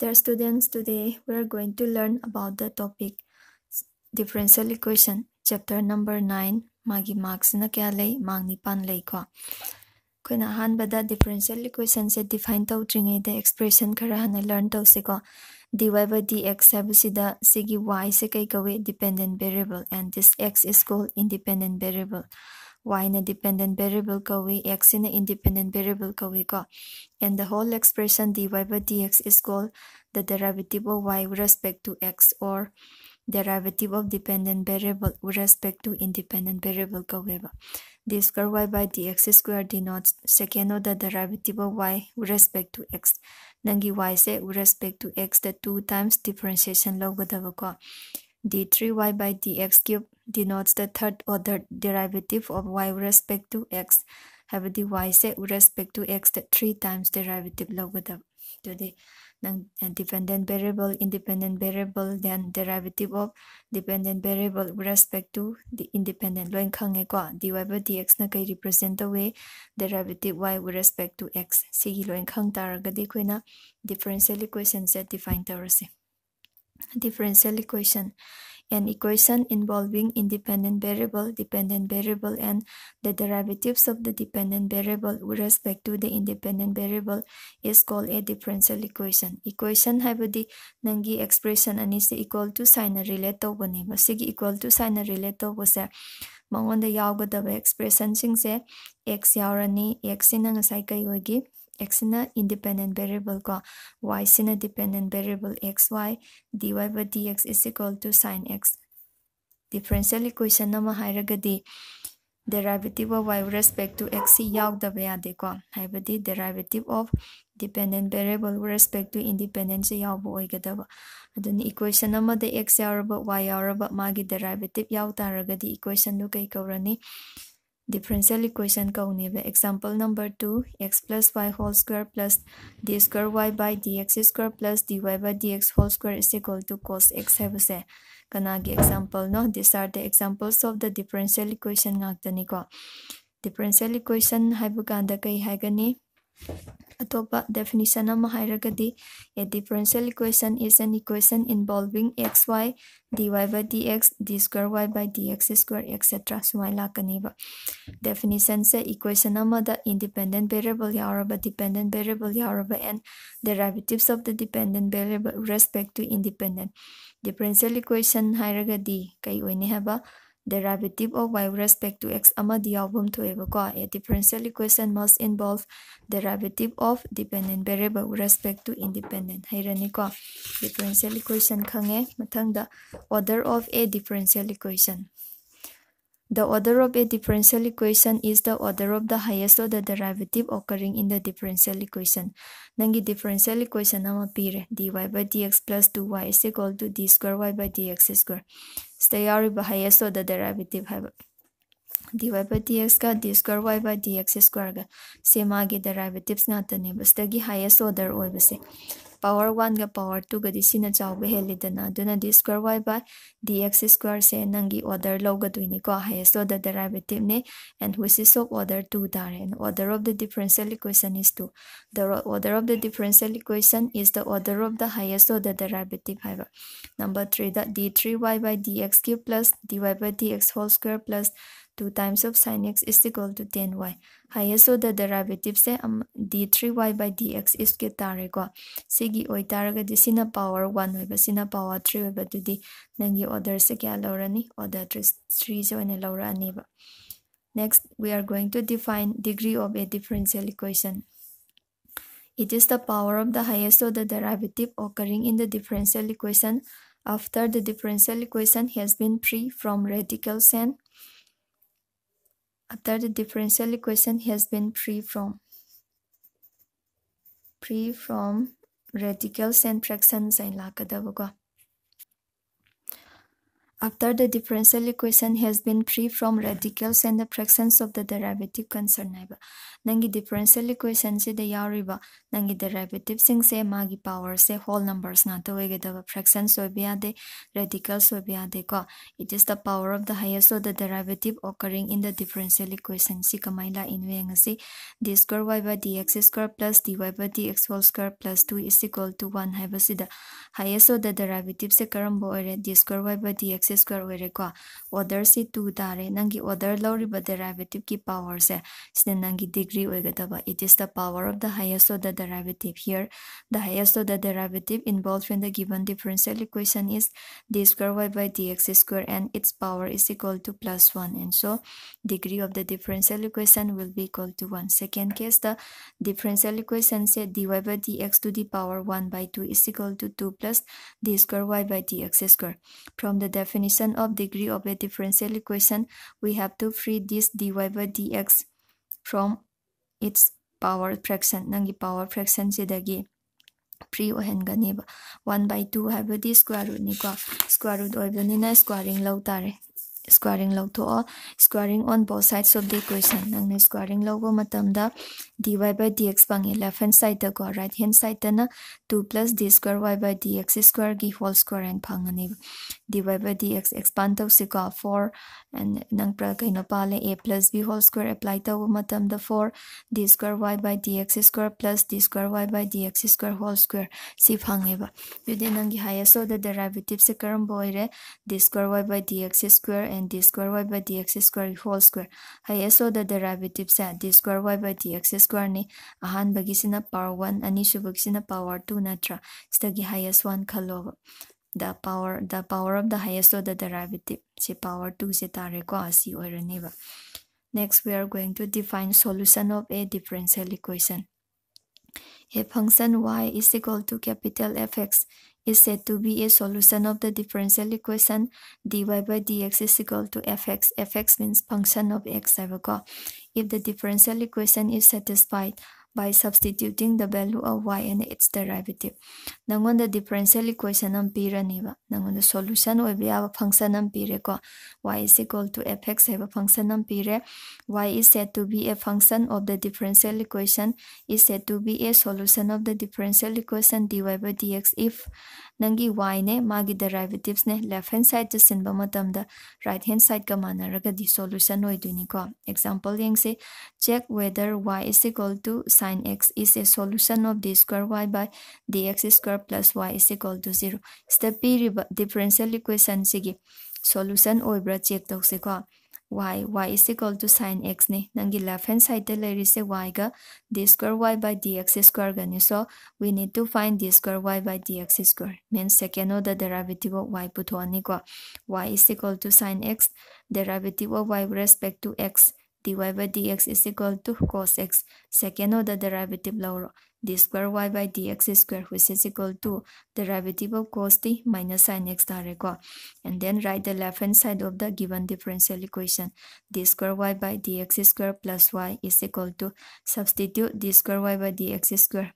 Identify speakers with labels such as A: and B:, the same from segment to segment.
A: Dear students, today we are going to learn about the topic differential equation, chapter number 9, magi marks na kya lay, mag nipan lay kwa. Kuna han bada differential equation se define tau tringe the expression karahana learn tau se kwa. dy by dx sabu sigi y se kai kawe dependent variable and this x is called independent variable y-na dependent variable kawi x na independent variable kawi ko and the whole expression dy by dx is called the derivative of y with respect to x or derivative of dependent variable with respect to independent variable kaweba. The square y by dx square denotes second order derivative of y with respect to x. Nangi y se with respect to x the two times differentiation logadabako d3y by dx cubed denotes the third order derivative of y with respect to x Have y set with respect to the 3 times derivative ꯂꯧꯒꯗꯕ to the uh, dependent variable independent variable then derivative of dependent variable with respect to the independent ꯂꯣꯏ ꯈꯪꯉꯦꯀꯣ dy by dx ꯅ represent ꯇꯧꯋꯦ derivative y with respect to x ꯁꯤꯒꯤ ꯂꯣꯏ ꯈꯪ ꯇꯥꯔꯒꯗꯤ ꯑꯩꯈꯣꯏꯅ differential equation ꯁꯦ define ꯇꯧꯔꯁꯦ differential equation an equation involving independent variable, dependent variable, and the derivatives of the dependent variable with respect to the independent variable is called a differential equation. Equation ꯍꯥꯏꯕꯗꯤ nangi expression ꯑꯅꯤꯁꯦ equal to sign relate ꯇꯧꯕꯅꯦꯕ ꯁꯤꯒꯤ equal to sign relate ꯇꯧꯕꯁꯦ ꯃꯉꯣꯟꯗ ꯌꯥꯎꯒꯗꯕ expression sing ꯁꯤꯡꯁꯦ x ꯌꯥꯎꯔꯅꯤ x ꯁꯤꯅ ꯉꯁꯥꯏ ꯀꯩ ꯑꯣꯏꯒꯤ xꯁꯤꯅ independent variable ꯀꯣ y ꯁꯤꯅ dependent variable xy dy by dx is equal to sin x differential equation ꯑꯃ ꯍꯥꯏꯔꯒꯗꯤ derivative of y with respect to x ꯁꯤ ꯌꯥꯎꯗꯕ ꯌꯥꯗꯦꯀꯣ ꯍꯥꯏꯕꯗꯤ derivative of dependent variable with respect to independent ꯁꯤ ꯌꯥꯎꯕ ꯑꯣꯏꯒꯗꯕ ꯑꯗꯨꯅ equation ꯑꯃꯗ x ꯌꯥꯎꯔꯕ y ꯌꯥꯎꯔꯕ ꯃꯥꯒꯤ derivative ꯌꯥꯎ ꯇꯥꯔꯒꯗꯤ equation ꯗꯨ ꯀꯩ ꯀꯧꯔꯅꯤ differential equation ka univa. Example number 2, x plus y whole square plus d square y by dx square plus dy by dx whole square is equal to cos x Have you hebuse. Kanagi example no, these are the examples of the differential equation ngagta niko. Differential equation haibu kanda kai hai gani. Ka ꯑꯇꯣꯞꯄ definition ꯑꯃ ꯍꯥꯏꯔꯒꯗꯤ a differential equation is an equation involving x y d y by d x d square y by d x square extra ꯁꯨꯃꯥꯏꯅ ꯂꯥꯛꯀꯅꯦꯕ ꯗꯦꯐꯤꯅꯤꯁꯟꯁꯦ equation ꯑꯃꯗ independent variable ꯌꯥꯎꯔꯕ dependent variable ꯌꯥꯎꯔꯕ and derivatives of the dependent variable respect to independent differential equation ꯍꯥꯏꯔꯒꯗꯤ ꯀꯩ ꯑꯣꯏꯅꯤ ꯍꯥꯏꯕ derivative of y with respect to x album to thoebako a differential equation must involve derivative of dependent variable with respect to independent hairaniko differential equation khange mathang the order of a differential equation the order of a differential equation is the order of the highest order derivative occurring in the differential equation. Nangi differential equation ama pire dy by dx plus 2y is equal to d square y by dx square. Stay ari the highest order derivative have dy by dx ka d square y by dx square ga same agi derivatives na tane bas tagi highest order oibase. Power ꯋꯥꯟꯒ power ꯇꯨꯒꯗꯤ ꯁꯤꯅ ꯆꯥꯎꯕ ꯍꯦꯜꯂꯤꯗꯅ ꯑꯗꯨꯅ ꯗꯤ square why by d x ꯁ꯭ꯀ꯭ꯋꯥꯔꯁꯦ ꯅꯪꯒꯤ order ꯂꯧꯒꯗꯣꯏꯅꯤꯀꯣ highest order ꯗꯦꯔꯥꯏꯕꯦꯇꯤꯞꯅꯦ and which is of order two ꯇꯥꯔꯦ and order of the differential equation is two the order of the differential equation ꯏꯁ ꯗ ꯑꯣꯔꯗꯔ ꯑꯣꯐ ꯗ ꯍꯥꯏꯌꯦꯁ ꯑꯣꯔꯗꯔ ꯗꯦꯔꯥꯏꯕꯦꯇꯤꯞ ꯍꯥꯏꯕ number ꯊ꯭ꯔꯤꯗ d three y by d x cube plus d y by d x whole square plus 2 times of sine x is equal to ten y haya so the derivative se um, d3y by dx is ke tare Sigi se oi tar ga sina power 1 hoiba sina power 3 hoiba the di nangi order se kya lorani order 3 3 se ne lorani ba next we are going to define degree of a differential equation it is the power of the highest order derivative occurring in the differential equation after the differential equation has been free from radicals and after the differential equation has been free from free from radicals and fractions and go. After the differential equation has been free from radicals and the fractions of the derivative concern hai nangi differential equation se de yauriba nangi derivative sing se magi power se whole numbers na to ge da fractions so bia de radicals so bia de ko it is the power of the highest of the derivative occurring in the differential equation si kamaila in ang si d square y by dx square plus dy by dx whole square plus 2 is equal to 1 hai si da highest of the derivative se karam bo d square y by dx x स्क्वायरको order से two तारे नंगी order लौरीब derivative की power से नंगी degree होगा it is the power of the highest of the derivative here the highest of the derivative involve in the given differential equation is d square y by d x square and its power is equal to plus one and so degree of the differential equation will be equal to one second case the differential equation से d y by d x to the power one by two is equal to two plus d square y by d x square from the डेफिन definition of degree of a differential equation, we have to free this dy by dx from its power fraction. Nangi power fraction jidagi free ohengani 1 by 2 have a square root ni square root oibani na squaring lautare. tare. squaring ꯂꯧꯊꯣꯛꯑꯣ squaring on both sides of the equation ꯅꯪꯅ squaring ꯂꯧꯕ ꯃꯇꯝꯗ dy by dx ꯐꯪꯉꯤ left hand side ꯇꯀꯣ right hand side ꯇꯅ 2 plus d square y by dx square ꯒꯤ whole square and ꯐꯪꯉꯅꯤ dy by dx expand ꯇꯧꯁꯤꯀꯣ 4 and nang pra kaino pale a plus b whole square apply tau matam the 4 d square y by dx square plus d square y by dx square whole square si phang phangeba yude nang gi haya so the derivative se karam re d square y by dx square and d square y by dx square whole square the ꯍꯥꯏꯌꯦꯁꯣꯗ ꯗꯦꯔꯥꯏꯕꯦꯇꯤꯞꯁꯦ d square y by dx ni squareꯅꯤ ꯑꯍꯥꯟꯕꯒꯤꯁꯤꯅ power 1 ꯑꯅꯤꯁꯨꯕꯒꯤꯁꯤꯅ power 2 natra. ꯁꯤꯗꯒꯤ ꯍꯥꯏꯌꯦꯁ 1 ꯈꯜꯂꯣꯕ the power the power of the highest order derivative see power 2 ꯁꯤ ꯇꯥꯔꯦꯀꯣ ꯑꯁꯤ ꯑꯣꯏꯔꯅꯦꯕ next we are going to define solution of a differential equation a function y is equal to capital fx is said to be a solution of the differential equation dy by dx is equal to fx. fx means function of x. If the differential equation is satisfied, by substituting the value of y and its derivative Nangon the differential equation ng pira pirani Nangon the solution oi ba function ng pira ko y is equal to fx have a function ng pira. y is said to be a function of the differential equation is said to be a solution of the differential equation dy by dx if nangi y ne magi derivatives ne left hand side to sin ba matam da right hand side ka mana raga di solution o duni ko example yeng se check whether y is equal to sine x is a solution of d square y by dx square plus y is equal to 0 step piriba differential equation sigi solution oibra check toksikwa y y is equal to sin x ne nangi left hand side le se y ga d square y by dx square ga so we need to find d square y by dx square means second order derivative of y put ni y is equal to sin x derivative of y with respect to x dy by dx is equal to cos x. Second order derivative law, d square y by dx square which is equal to derivative of cos t minus sin x direct And then write the left hand side of the given differential equation. d square y by dx square plus y is equal to substitute d square y by dx square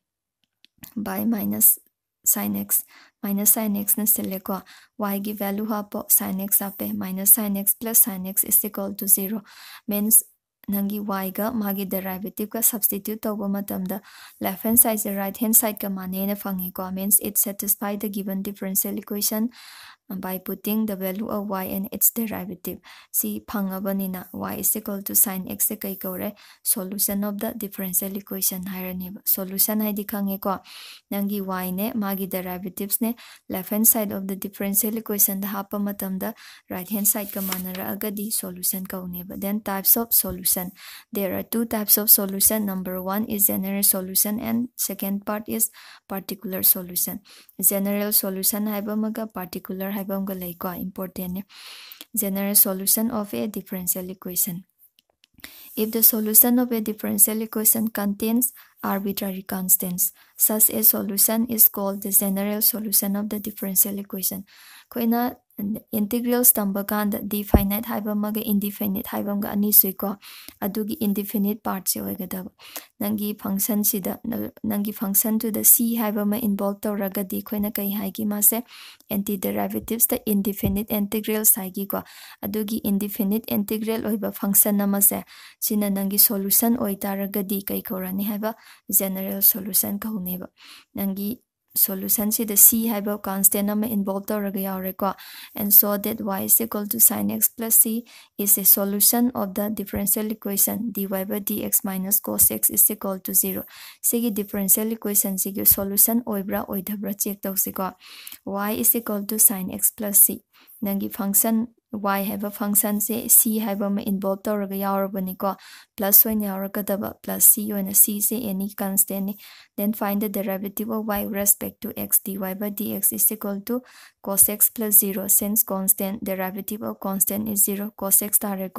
A: by minus sin x minus sin x ने equal y value value हापो sin x ape minus sin x plus sin x is equal to zero means ꯅꯪꯒꯤ ꯋꯥꯏꯒ ꯃꯥꯒꯤ ꯗꯦꯔꯥꯏꯕꯦꯇꯤꯞꯀ substitute ꯇꯧꯕ ꯃꯇꯝꯗ left ꯍꯦꯟ ꯁꯥꯏꯗꯁꯦ right hand ꯁꯥꯏꯗꯀ ꯃꯥꯟꯅꯩꯅ ꯐꯪꯉꯤꯀꯣ means it satisfy the given differential equation by putting the value of y and its derivative. See, pangabanina y is equal to sine x se kai kore solution of the differential equation hairani. Solution hai dikhange ko nangi y ne magi derivatives ne left hand side of the differential equation da hapa matam da right hand side ka manara agadi solution kaune ba. Then types of solution. There are two types of solution. Number one is general solution and second part is particular solution. General solution hai ba maga particular hai Important. General solution of a differential equation. If the solution of a differential equation contains arbitrary constants, such a solution is called the general solution of the differential equation. Integrals ꯇꯝꯕ ꯀꯥꯟꯗ ꯗꯤꯐꯥꯏꯅꯥꯏꯠ ꯍꯥꯏꯕ ꯑꯃꯒ ꯏꯟꯗꯤꯐꯥꯏꯅꯥꯏꯠ ꯍꯥꯏꯕ ꯑꯃꯒ ꯑꯅꯤꯁꯨꯏꯀꯣ ꯑꯗꯨꯒꯤ ꯏꯟꯗꯤꯐꯤꯅꯤꯠ ꯄꯥꯔꯠꯁꯦ ꯑꯣꯏꯒꯗꯕ ꯅꯪꯒꯤ ꯐꯪꯁꯟꯁꯤꯗ ꯅꯪꯒꯤ ꯐꯪꯁꯟꯗꯨꯗ ꯁꯤ ꯍꯥꯏꯕ ꯑꯃ ꯏꯟꯚꯣꯜꯕ ꯇꯧꯔꯒꯗꯤ ꯑꯩꯈꯣꯏꯅ ꯀꯩ ꯍꯥꯏꯒꯤ ꯃꯥꯁꯦ ꯑꯦꯟꯇꯤ ꯗꯦꯔꯥꯏꯕꯦꯇꯤꯞꯁꯇ ꯏꯟꯗꯤꯐꯤꯅꯤꯠ ꯏꯟꯇꯤꯒ꯭ꯔꯦꯜꯁ ꯍꯥꯏꯒꯤꯀꯣ ꯑꯗꯨꯒꯤ ꯏꯟꯗꯤꯐꯤꯅꯤꯠ ꯏꯟꯇꯤꯒ꯭ꯔꯦꯜ ꯑꯣꯏꯕ ꯐꯪꯁꯟ ꯑꯃꯁꯦ ꯁꯤꯅ ꯅꯪꯒꯤ ꯁꯣꯂꯨꯁꯟ ꯑꯣꯏꯇꯥꯔꯒꯗꯤ ꯀꯩ ꯀꯧꯔꯅꯤ ꯍꯥꯏꯕ ꯖꯦꯅꯔꯦꯜ ꯁꯣꯂꯨꯁꯟ ꯀꯧꯅꯦꯕ ꯅꯪꯒꯤ solution si the c hyper constant na involved to rga rekwa and so that y is equal to sine x plus c is a solution of the differential equation dy by dx minus cos x is equal to zero sigi differential equation sigi solution oibra oidabra check to y is equal to sine x plus c nangi function y have a function say c have a involved or a yaw when you go plus when you're a double plus c when a c say any constant then find the derivative of y respect to x dy by dx is equal to cos x plus 0 since constant derivative of constant is 0 cos x direct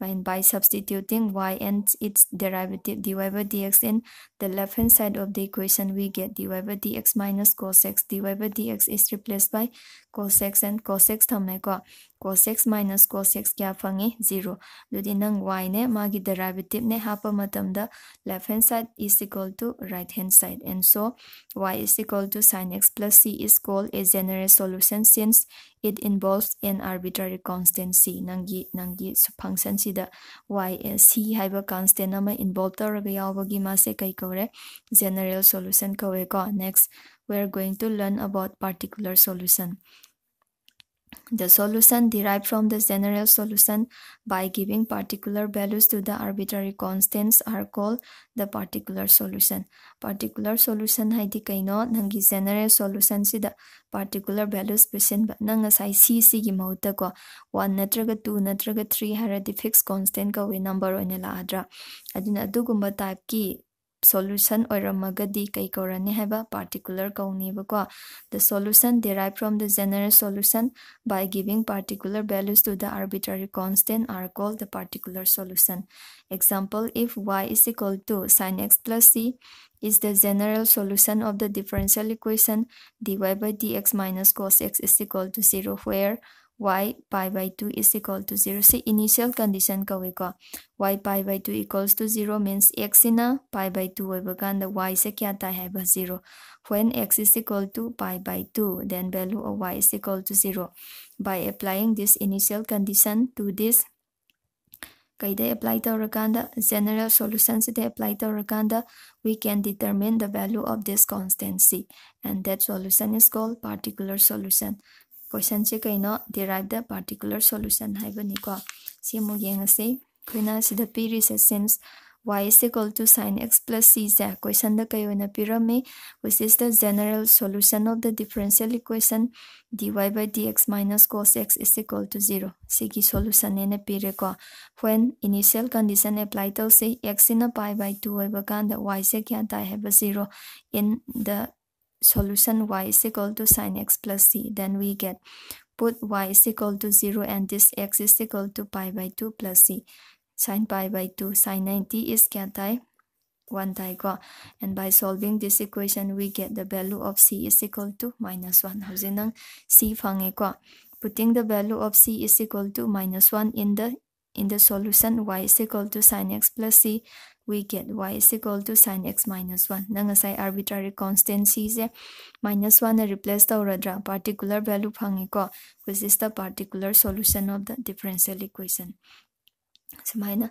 A: and by substituting y and its derivative dy by dx in the left hand side of the equation we get dy by dx minus cos x dy by dx is replaced by cos x and cos x thamne ko cos x minus cos x kya phangi 0 ludi nang y ne magi derivative ne hapa matam the left hand side is equal to right hand side and so y is equal to sin x plus c is called a general solution since it involves an arbitrary constant c nangi nangi function ꯃꯐꯝꯁꯤꯗ ꯋꯥꯏ S C ꯍꯥꯏꯕ constant ꯑꯃ ꯏꯟꯚꯣꯜꯕ ꯇꯧꯔꯒ ꯌꯥꯎꯕꯒꯤ ꯃꯥꯁꯦ ꯀꯩ ꯀꯧꯔꯦ general solution ꯀꯧꯋꯦꯀꯣ next we are going to learn about particular solution The solution derived from the general solution by giving particular values to the arbitrary constants are called the particular solution. Particular solution haidi kaino nangi general solution si particular values present ba nang asai c si gi mauta ko 1 natraga 2 natraga 3 haradi fixed constant ka we number oina la adra Adu adugumba type ki solution oiramagadi kai korani haiba particular kauni ba the solution derived from the general solution by giving particular values to the arbitrary constant are called the particular solution example if y is equal to sin x plus c is the general solution of the differential equation dy by dx minus cos x is equal to 0 where y pi by 2 is equal to 0 से initial condition ka होगा y pi by 2 equals to 0 means x na pi by 2 होगा y se kya ta hai ba 0 when x is equal to pi by 2 then value of y is equal to 0 by applying this initial condition to this कईदा apply तौरकांड general solution से apply तौरकांड we can determine the value of this constant c and that solution is called particular solution ꯀꯣꯏꯁꯟꯁꯦ ꯀꯩꯅꯣ ꯗꯦꯔꯥꯏꯞ ꯗ particular solution ꯍꯥꯏꯕꯅꯤꯀꯣ ꯁꯤ ꯑꯃꯨꯛ ꯌꯦꯡꯉꯁꯤ ꯑꯩꯈꯣꯏꯅ ꯁꯤꯗ ꯄꯤꯔꯤꯁꯦ since y is equal to sin x plus c ꯁꯦ ꯀꯣꯏꯁꯟꯗ ꯀꯩ ꯑꯣꯏꯅ ꯄꯤꯔꯝꯃꯤ which is the general solution of the differential equation dy by dx minus cos x is equal to 0 ꯁꯤꯒꯤ solution ꯑꯅ ꯄꯤꯔꯦꯀꯣ when initial condition apply ꯇꯧꯁꯤ x ꯁꯤꯅ pi by 2 ꯑꯣꯏꯕ ꯀꯥꯟꯗ y ꯁꯦ ꯀꯌꯥ ꯇꯥꯏ ꯍꯥꯏꯕ 0 in the solution y is equal to sine x plus c. Then we get put y is equal to 0 and this x is equal to pi by 2 plus c. Sine pi by 2 sine 90 is katai 1 tai go. And by solving this equation, we get the value of c is equal to minus 1. How's c e ko? Putting the value of c is equal to minus 1 in the in the solution, y is equal to sin x plus c, we get y is equal to sin x minus 1. Na ngasay arbitrary constant c a minus minus 1 na replace tauradra particular value phangi ko, which is the particular solution of the differential equation. So, minus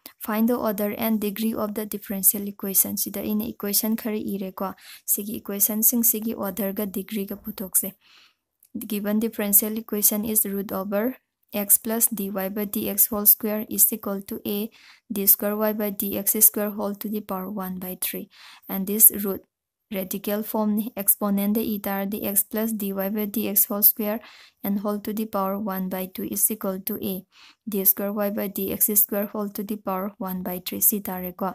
A: find the order and degree of the differential equation sida in equation khari ire ko sigi equation sing sigi order ga degree ga putokse given differential equation is root over x plus dy by dx whole square is equal to a d square y by dx square whole to the power 1 by 3 and this root radical form exponent eta dx plus dy by dx whole square and whole to the power 1 by 2 is equal to a d square y by dx square whole to the power 1 by 3 si tareko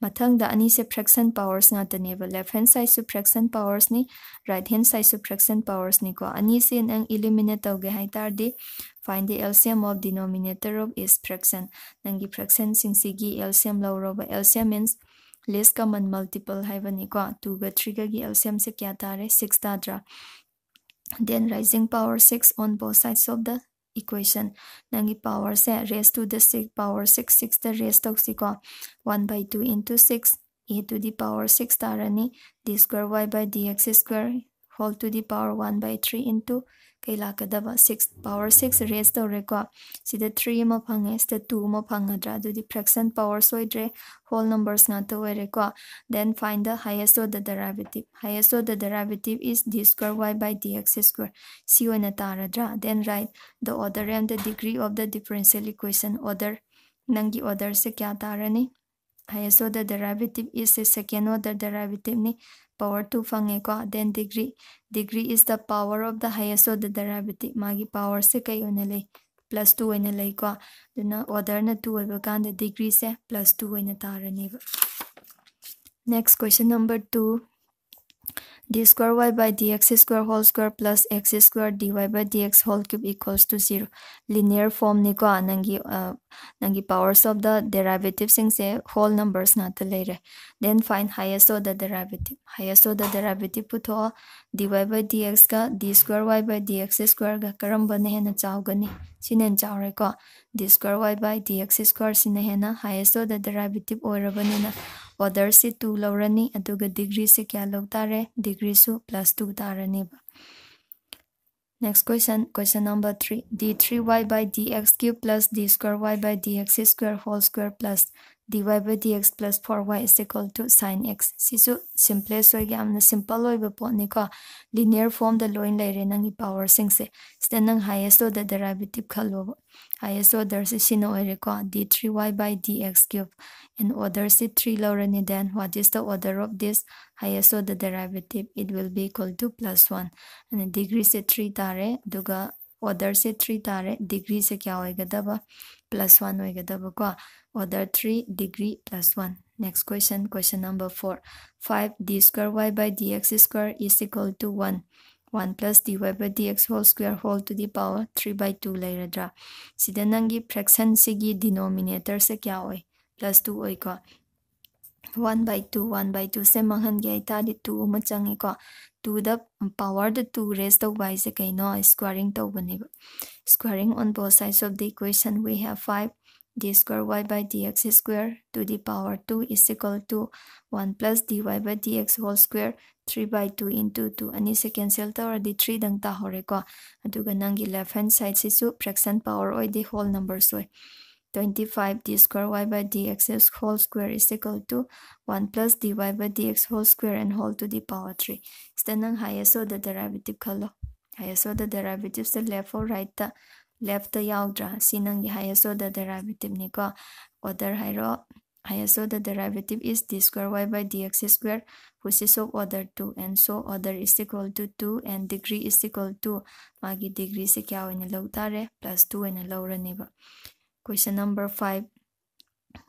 A: Matang ani se fraction powers na tane ba left hand side su fraction powers ni right hand side su fraction powers ni ko ani se nang eliminate tawge hai tar di find the LCM of denominator of is fraction nangi fraction sing sigi LCM lawro ba LCM means Less common multiple haibani-ko 2ga 3ga gi LCM se kya tare 6 tadra then rising power 6 on both sides of the equation nangi power se raised to the 6 power 6 6 the raised toxico 1 by 2 into 6 e to the power 6 tarani d square y by dx square whole to the power 1 by 3 into kai la ka daba 6 power 6 raise to si the 3 ma phang the 2 ma phang dra du di power so idre whole numbers na to then find the highest of the derivative highest order derivative is d square y by dx square si ona tara dra then write the order and the degree of the differential equation order nangi order se kya tara ni highest of the derivative is the second order derivative ni power 2 फंगे को then degree degree is the power of the highest of the derivative मागी power से कई होने ले plus 2 होने ले को दुना order ना 2 होगा कांड degree से plus 2 होने तारने next question number 2 d square y by dx square whole square plus x square dy by dx whole cube equals to zero linear form ni ko nangi uh, nangi powers of the derivative sing se whole numbers na ta lere then find highest order derivative highest order derivative put ho dy by dx ka d square y by dx square ga karamba ne hena gani sinen chau re ko d square y by dx square sina hena highest order derivative bane na order से two लौरनी degree से क्या लौ तारे degree सू plus two तारने next question question number three d three y by d x cube plus d square y by d x square whole square plus d y by d x plus four y is equal to sine x सिसु सिंपलेस होगी हमने simple होइबे पोनिको linear form द लोइन लेरे नंगी पावर सिंग से स्टे नंग हाईएस्ट द डेरिवेटिव खलो there's a sino oireko d3y by dx cube and order c3 lower then what is the order of this ISO the derivative it will be equal to plus 1 and degree c3 tare duga order c3 tare degree se kya hoigadaba plus 1 hoigadaba ko order 3 degree plus 1 next question question number 4 5 d square y by dx square is equal to 1 1 plus dy by dx whole square whole to the power 3 by 2 lay radra. Sidanangi fraction sigi denominator se kya oi? Plus 2 oi ko. 1 by 2, 1 by 2 se mahan gya ita di 2 umachang ko. 2 the power the 2 raised to y se kay no squaring to bani. Squaring on both sides of the equation we have 5 d square y by dx square to the power 2 is equal to 1 plus dy by dx whole square 3 by 2 into 2 anise cancel tawrdi 3 dang ta horeko aduga nangi left hand side sisu fraction power oi the whole number So, 25 d square y by dx whole square is equal to 1 plus dy by dx whole square and whole to the power 3 standang highest order derivative khalo highest order derivative. So, left or right the left the yaudra sinang highest order derivative ni ko order hairo I Also, the derivative is d square y by dx square, which is of order 2. And so, order is equal to 2 and degree is equal to magi degree si kya hoina lau tare plus 2 the lower raneba. Question number 5.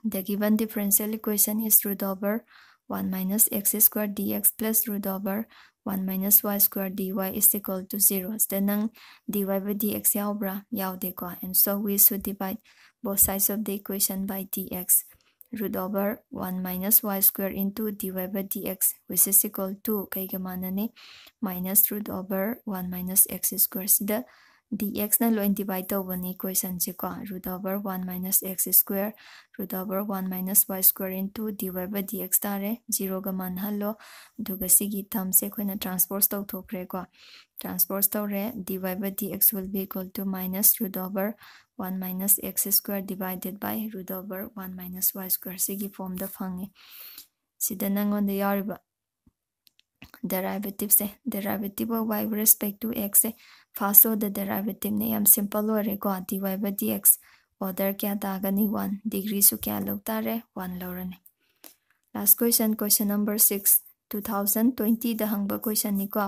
A: The given differential equation is root over 1 minus x square dx plus root over 1 minus y square dy is equal to 0. So, nang dy by dx yaubra yaudeko. And so, we should divide both sides of the equation by dx. root over 1 minus y square into dy by dx which is equal to kaiga manane minus root over 1 minus x square sida dx na loin divide to one equation se ko root over 1 minus x square root over 1 minus y square into dy by dx tare 0 ga man hallo duga sigi thumb se khoina transpose to thokre ko transpose to re dy by dx will be equal to minus root over 1 minus x square divided by root over 1 minus y square ꯁꯤꯒꯤ ꯐꯣꯝꯗ ꯐꯪꯉꯤ ꯁꯤꯗ ꯅꯪꯉꯣꯟꯗ ꯌꯥꯎꯔꯤꯕ ꯗꯦꯔꯥꯏꯕꯦꯇꯤꯞꯁꯦ derivative of y with respect to x ꯁꯦ first order ꯗꯦꯔꯥꯏꯕꯦꯇꯤꯞꯅꯦ ꯌꯥꯝ simple ꯑꯣꯏꯔꯦꯀꯣ dy by dx ꯑꯣꯔꯗꯔ ꯀꯌꯥ ꯇꯥꯒꯅꯤ 1 ꯗꯤꯒ꯭ꯔꯤꯁꯨ ꯀꯌꯥ ꯂꯧ ꯇꯥꯔꯦ 1 ꯂꯧꯔꯅꯤ ꯂꯥꯁ ꯀꯣꯏꯁꯟ ꯀꯣꯏꯁꯟ ꯅꯝꯕꯔ 6 2020ꯗ ꯍꯪꯕ ꯀꯣꯏꯁꯟꯅꯤꯀꯣ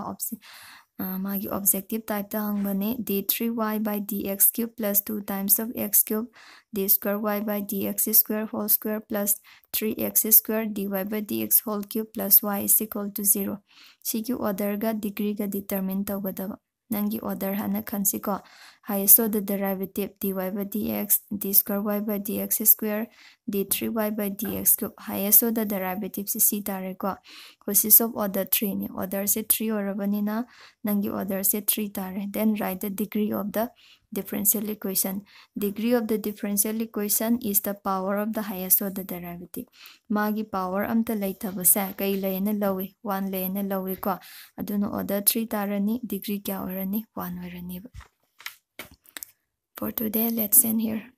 A: magi objective type ta hang bane d3y by dx cube plus 2 times of x cube d square y by dx square whole square plus 3x square divided by dx whole cube plus y is equal to 0 siki other ga degree ga determine ta nangi order hana khansi ko highest the derivative dy by dx d square y by dx square d3 y by dx cube highest the derivative si si tare ko consist of order 3 ni order se 3 orabani na nangi order se 3 tare then write the degree of the differential equation. Degree of the differential equation is the power of the highest order derivative. Magi power amta laitaba sa kay na lawi, one na lawi ko. Aduno order three tarani, degree kya orani, one orani. For today, let's end here.